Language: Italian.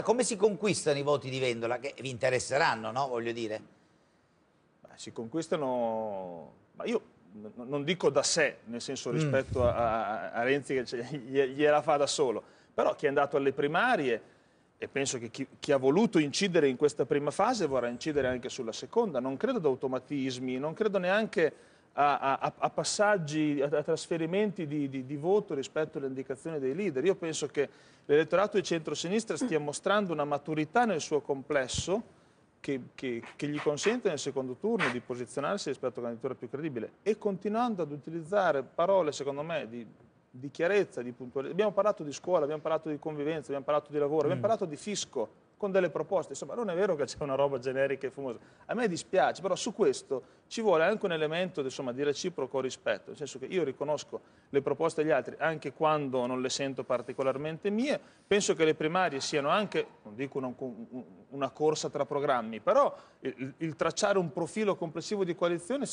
Come si conquistano i voti di Vendola? Che vi interesseranno, no? Voglio dire. Si conquistano... Ma io non dico da sé, nel senso mm. rispetto mm. a, a, Renzi che gliela fa da solo, però chi è andato alle primarie e penso che chi, chi, ha voluto incidere in questa prima fase vorrà incidere anche sulla seconda, non credo ad automatismi, non credo neanche a, a, a passaggi, a, a trasferimenti di, di, di, voto rispetto alle indicazioni dei leader. Io penso che l'elettorato di centrosinistra stia mostrando una maturità nel suo complesso che, che, che gli consente nel secondo turno di posizionarsi rispetto a una candidatura più credibile e continuando ad utilizzare parole, secondo me, di di chiarezza, di puntualità. Abbiamo parlato di scuola, abbiamo parlato di convivenza, abbiamo parlato di lavoro, mm. abbiamo parlato di fisco con delle proposte. Insomma, non è vero che c'è una roba generica e fumosa. A me dispiace, però su questo ci vuole anche un elemento insomma, di reciproco rispetto, nel senso che io riconosco le proposte degli altri anche quando non le sento particolarmente mie. Penso che le primarie siano anche, non dico una, una corsa tra programmi, però il, il tracciare un profilo complessivo di coalizione